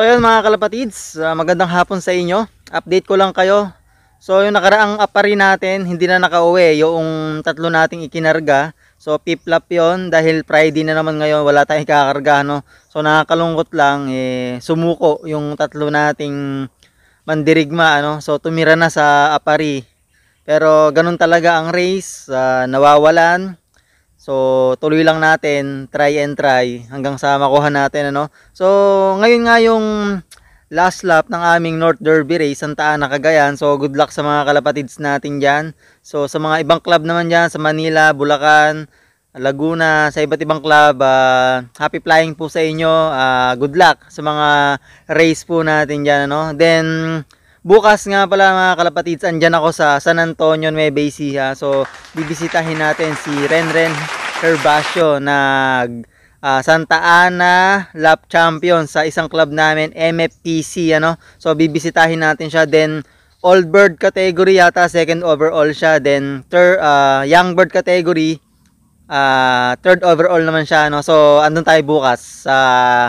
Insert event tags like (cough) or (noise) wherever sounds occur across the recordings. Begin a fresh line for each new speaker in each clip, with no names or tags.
So ayun mga kalapatids, uh, magandang hapon sa inyo. Update ko lang kayo. So yung nakaraang apari natin, hindi na nakauwi. Yung tatlo nating ikinarga. So piplap yon dahil Friday na naman ngayon, wala tayong kakarga. No? So nakakalungkot lang, eh, sumuko yung tatlo nating mandirigma. Ano? So tumira na sa apari. Pero ganun talaga ang race, uh, nawawalan. So, tuloy lang natin, try and try hanggang sa makuha natin ano. So, ngayon nga yung last lap ng aming North Derby race, Santa Ana, Cagayan. So, good luck sa mga kalapatids natin diyan. So, sa mga ibang club naman diyan sa Manila, Bulacan, Laguna, sa iba't ibang club, uh, happy flying po sa inyo. Uh, good luck sa mga race po natin diyan ano. Then Bukas nga pala mga kalapatids, andyan ako sa San Antonio Nueva Ecija. So, bibisitahin natin si Renren Herbasio nag uh, Santa Ana Lap Champion sa isang club namin MFPC e ano. So bibisitahin natin siya then old bird category yata second overall siya then third uh, ah, young bird category uh, third overall naman siya no. So andun tayo bukas sa uh,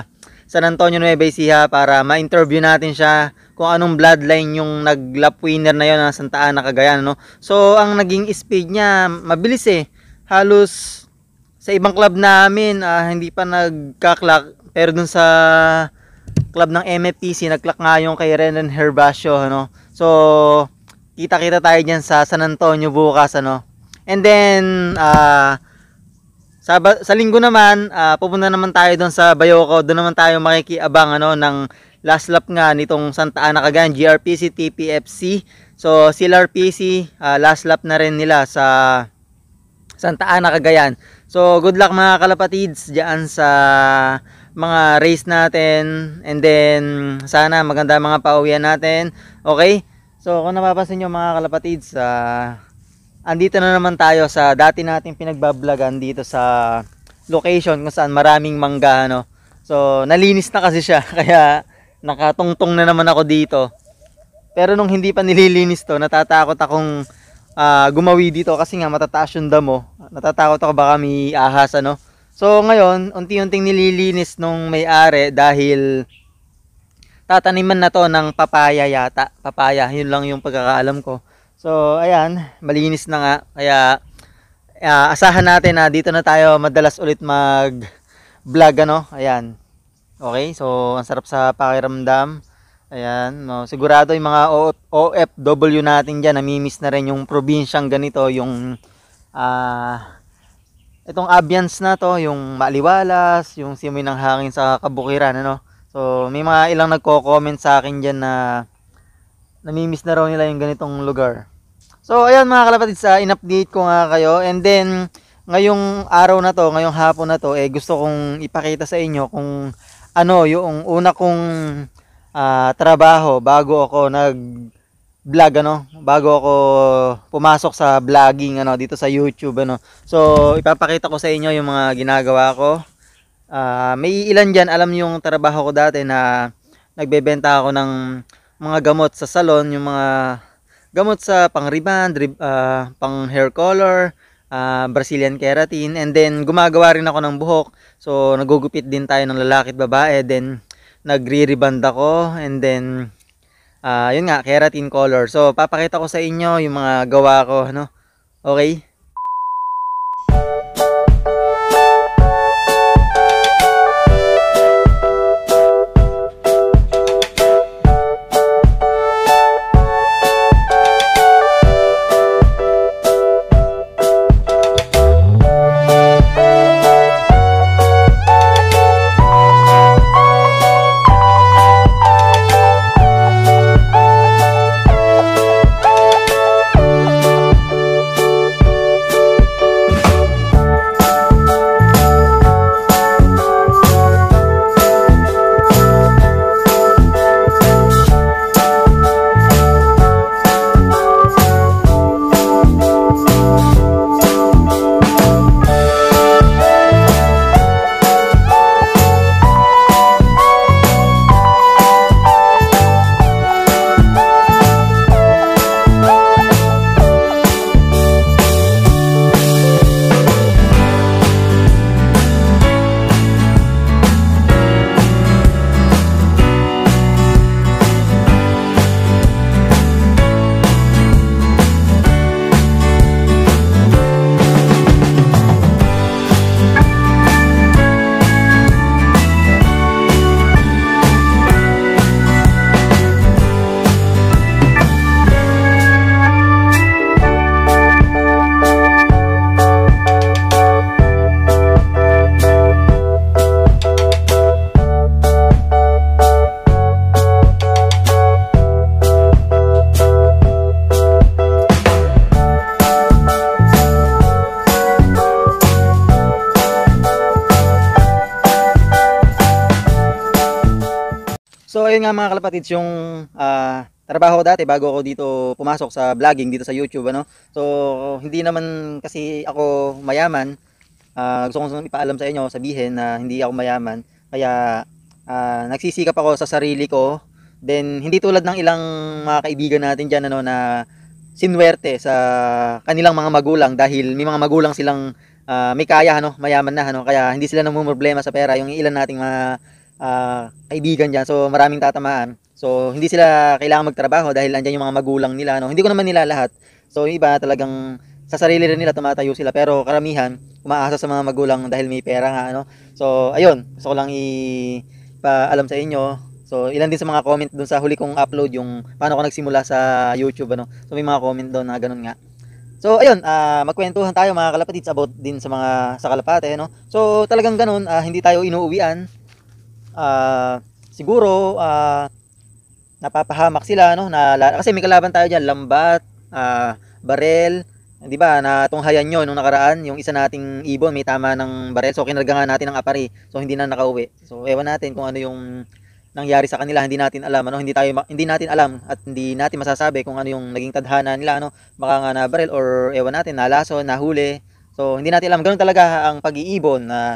San Antonio Nueva Ecija para ma-interview natin siya kung anong bloodline yung naglap winner na yon na Santa Ana Cagayan no. So ang naging speed niya mabilis eh. Halos sa ibang club namin uh, hindi pa nagkaklak pero dun sa club ng MFPC nag-clock nga yung kay Renan Herbacio ano. So kita-kita tayo diyan sa San Antonio bukas ano. And then uh, sa, sa linggo naman uh, pupunta naman tayo dun sa Bayoco. dun naman tayo makikiabang ano ng last lap nga nitong Santa Ana Kagan GRPC TPFC. So CLRPC uh, last lap na rin nila sa Santa Ana Cagayan. So, good luck mga kalapatids dyan sa mga race natin. And then, sana maganda mga pauwian natin. Okay? So, kung napapansin nyo mga kalapatids, uh, andito na naman tayo sa dati nating pinagbablagan dito sa location kung saan maraming mangga. Ano? So, nalinis na kasi siya. (laughs) Kaya, nakatungtong na naman ako dito. Pero nung hindi pa nililinis to, natatakot akong uh, gumawi dito kasi nga matataas yung damo. Natatakot ako baka may ahas ano. So ngayon, unti-unting nililinis nung may-ari dahil tataniman na to ng papaya yata. Papaya, yun lang yung pagkakaalam ko. So ayan, malinis na nga. Kaya uh, asahan natin na dito na tayo madalas ulit mag vlog ano. Ayan. Okay, so ang sarap sa pakiramdam. Ayan, no, sigurado yung mga OFW natin diyan namimiss na rin yung probinsyang ganito, yung uh, itong ambiance na to, yung maliwalas, yung simoy ng hangin sa kabukiran, ano. So, may mga ilang nagko-comment sa akin diyan na namimiss na raw nila yung ganitong lugar. So, ayan mga kalapatid, sa in-update ko nga kayo. And then, ngayong araw na to, ngayong hapon na to, eh, gusto kong ipakita sa inyo kung ano, yung una kong uh, trabaho bago ako nag vlog ano bago ako pumasok sa vlogging ano dito sa YouTube ano so ipapakita ko sa inyo yung mga ginagawa ko uh, may ilan diyan alam yung trabaho ko dati na nagbebenta ako ng mga gamot sa salon yung mga gamot sa pang riband uh, ah, pang hair color uh, Brazilian keratin and then gumagawa rin ako ng buhok so nagugupit din tayo ng lalaki at babae then nagre-reband ako and then uh, yun nga keratin color so papakita ko sa inyo yung mga gawa ko no okay So ayun nga mga kalapatids yung uh, trabaho ko dati bago ako dito pumasok sa vlogging dito sa YouTube ano. So hindi naman kasi ako mayaman. Uh, gusto kong ipaalam sa inyo, sabihin na hindi ako mayaman. Kaya uh, nagsisikap ako sa sarili ko. Then hindi tulad ng ilang mga kaibigan natin diyan ano na sinwerte sa kanilang mga magulang dahil may mga magulang silang uh, may kaya ano, mayaman na ano kaya hindi sila namumroblema sa pera yung ilan nating mga uh, kaibigan diyan. So maraming tatamaan. So hindi sila kailangan magtrabaho dahil andiyan yung mga magulang nila, no. Hindi ko naman nila lahat. So iba talagang sa sarili rin nila tumatayo sila pero karamihan umaasa sa mga magulang dahil may pera nga No? So ayun, gusto ko lang i paalam sa inyo So, ilan din sa mga comment doon sa huli kong upload yung paano ko nagsimula sa YouTube ano. So, may mga comment doon na ganun nga. So, ayun, uh, magkwentuhan tayo mga kalapatids about din sa mga sa kalapate no. So, talagang ganun, uh, hindi tayo inuuwian uh, siguro uh, napapahamak sila no na kasi may kalaban tayo diyan lambat uh, barel 'di ba na tunghayan nyo nung nakaraan yung isa nating ibon may tama ng barel so kinarga nga natin ng apari so hindi na nakauwi so ewan natin kung ano yung nangyari sa kanila hindi natin alam ano hindi tayo hindi natin alam at hindi natin masasabi kung ano yung naging tadhana nila ano baka nga na barel or ewan natin nalaso nahuli so hindi natin alam ganun talaga ang pag-iibon na uh,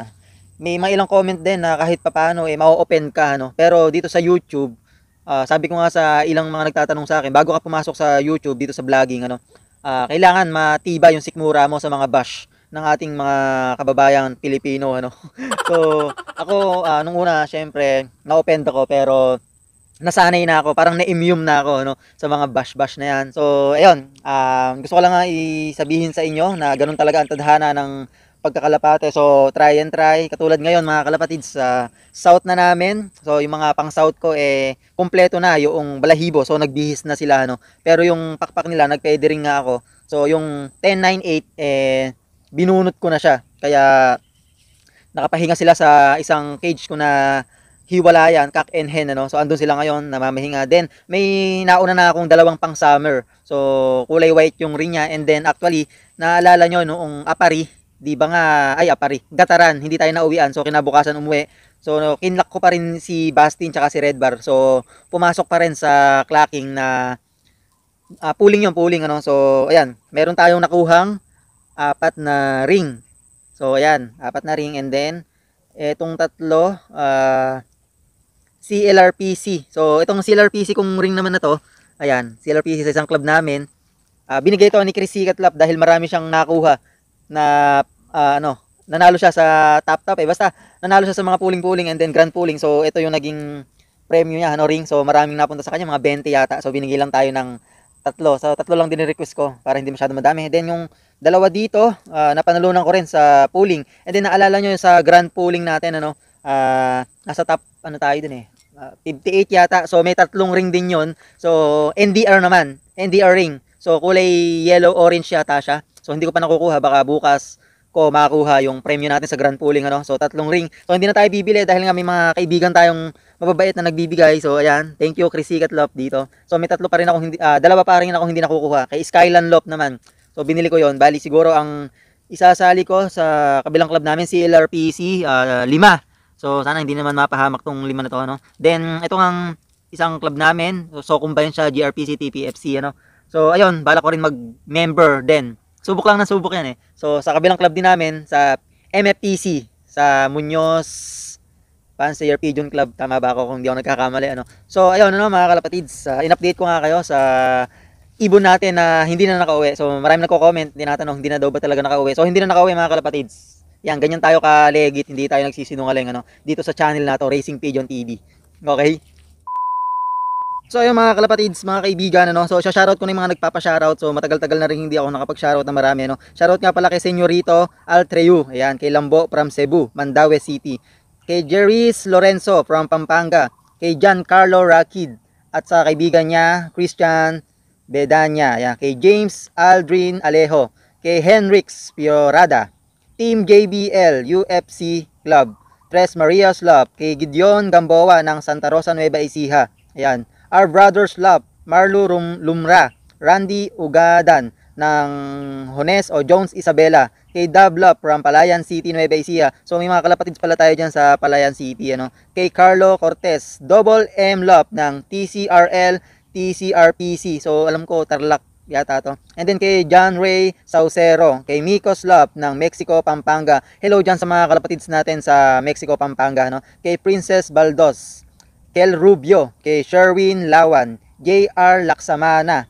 may mga ilang comment din na kahit papaano eh ma open ka no. Pero dito sa YouTube, uh, sabi ko nga sa ilang mga nagtatanong sa akin bago ka pumasok sa YouTube dito sa vlogging ano, uh, kailangan matibay yung sikmura mo sa mga bash ng ating mga kababayan Pilipino ano. (laughs) so, ako uh, nung una syempre na-offend ako pero nasanay na ako, parang na-immune na ako no, sa mga bash-bash na yan. So, ayun, uh, gusto ko lang nga isabihin sa inyo na ganun talaga ang tadhana ng pagkakalapate. So, try and try. Katulad ngayon mga kalapatid, sa south na namin. So, yung mga pang south ko, eh, kumpleto na yung balahibo. So, nagbihis na sila, ano. Pero yung pakpak nila, nagpede rin nga ako. So, yung 1098, eh, binunot ko na siya. Kaya, nakapahinga sila sa isang cage ko na hiwalayan, cock and hen, ano? So, andun sila ngayon, namamahinga. Then, may nauna na akong dalawang pang summer. So, kulay white yung ring niya. And then, actually, naalala nyo, noong apari, di ba nga, ay apari, ah, gataran, hindi tayo nauwian, so kinabukasan umuwi. So no, kinlock ko pa rin si Bastin tsaka si Redbar, So pumasok pa rin sa clocking na uh, pooling yung pooling ano. So ayan, meron tayong nakuhang apat na ring. So ayan, apat na ring and then etong tatlo uh, ah, CLRPC. So itong CLRPC kung ring naman na to, ayan, CLRPC sa isang club namin. Uh, binigay to ni Chris Katlap dahil marami siyang nakuha na uh, ano, nanalo siya sa top top eh. Basta nanalo siya sa mga pooling-pooling and then grand pooling. So ito yung naging premyo niya, ano ring. So maraming napunta sa kanya, mga 20 yata. So binigay lang tayo ng tatlo. So tatlo lang din request ko para hindi masyado madami. And then yung dalawa dito, uh, napanalunan ko rin sa pooling. And then naalala nyo sa grand pooling natin, ano, uh, nasa top, ano tayo din eh, uh, 58 yata. So may tatlong ring din yon So NDR naman, NDR ring. So kulay yellow-orange yata siya. So hindi ko pa nakukuha baka bukas ko makakuha yung premyo natin sa grand pooling ano. So tatlong ring. So hindi na tayo bibili dahil nga may mga kaibigan tayong mababait na nagbibigay. So ayan, thank you Chrissy Katlop dito. So may tatlo pa rin ako hindi uh, dalawa pa rin ako hindi nakukuha. Kay Skyland Lop naman. So binili ko 'yon. Bali siguro ang isasali ko sa kabilang club namin si LRPC uh, ah, lima. So sana hindi naman mapahamak tong lima na to ano. Then ito ang isang club namin. So so combine siya GRPC TPFC ano. So ayun, balak ko rin mag-member din Subok lang ng subok yan eh. So, sa kabilang club din namin, sa MFTC, sa Munoz Pansayer Pigeon Club. Tama ba ako kung hindi ako nagkakamali? Ano? So, ayun, ano, mga kalapatids, uh, in-update ko nga kayo sa ibon natin na hindi na nakauwi. So marami nagko-comment, dinatanong, hindi na daw ba talaga nakauwi. So hindi na nakauwi mga kalapatids. Yan, ganyan tayo ka legit, hindi tayo nagsisinungaling ano dito sa channel na to, Racing Pigeon TV. Okay? So ayun mga kalapatids, mga kaibigan ano. So shoutout ko na yung mga nagpapa-shoutout. So matagal-tagal na rin hindi ako nakapag-shoutout na marami ano. Shoutout nga pala kay Senyorito Altreu. Ayan, kay Lambo from Cebu, Mandaue City. Kay Jeris Lorenzo from Pampanga. Kay Giancarlo Rakid at sa kaibigan niya Christian Bedanya. Ayan, kay James Aldrin Alejo. Kay Henrix Piorada. Team JBL UFC Club. Tres Marias Love. Kay Gideon Gamboa ng Santa Rosa Nueva Ecija. Ayan. Our Brothers Love, Marlo Lumra, Randy Ugadan ng Hones o Jones Isabela, kay Dabla from Palayan City, Nueva Ecija. So may mga kalapatids pala tayo dyan sa Palayan City. Ano? Kay Carlo Cortez, Double M Love ng TCRL, TCRPC. So alam ko, Tarlac yata to. And then kay John Ray Saucero, kay Miko Slop ng Mexico, Pampanga. Hello dyan sa mga kalapatids natin sa Mexico, Pampanga. No? Kay Princess Baldos, Kel Rubio, kay Sherwin Lawan, J.R. Laksamana,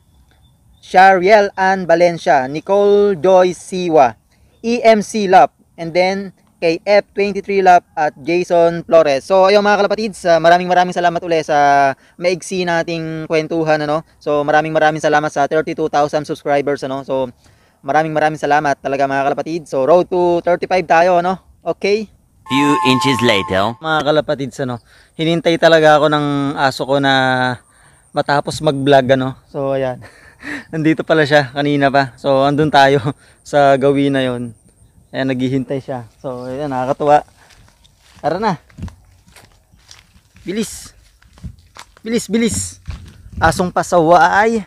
Shariel Ann Valencia, Nicole Joy Siwa, EMC Lap, and then kay F23 Lap at Jason Flores. So ayun mga kalapatids, uh, maraming maraming salamat ulit sa maigsi nating kwentuhan ano. So maraming maraming salamat sa 32,000 subscribers ano. So maraming maraming salamat talaga mga kalapatids. So road to 35 tayo ano. Okay? Few inches later. Mga sa no, hinintay talaga ako ng aso ko na matapos mag-vlog, ano. So, ayan. (laughs) Nandito pala siya, kanina pa. So, andun tayo (laughs) sa gawin na yon. Ay naghihintay siya. So, ayan, nakakatuwa. Tara na. Bilis. Bilis, bilis. Asong pasaway.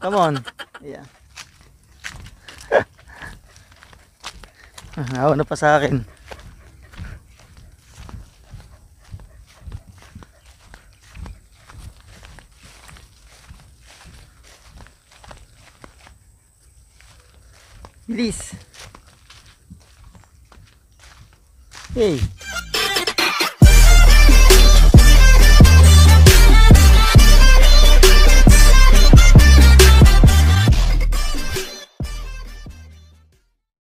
Come on. Ayan. Awa (laughs) na pa sa akin. Liz. Ei.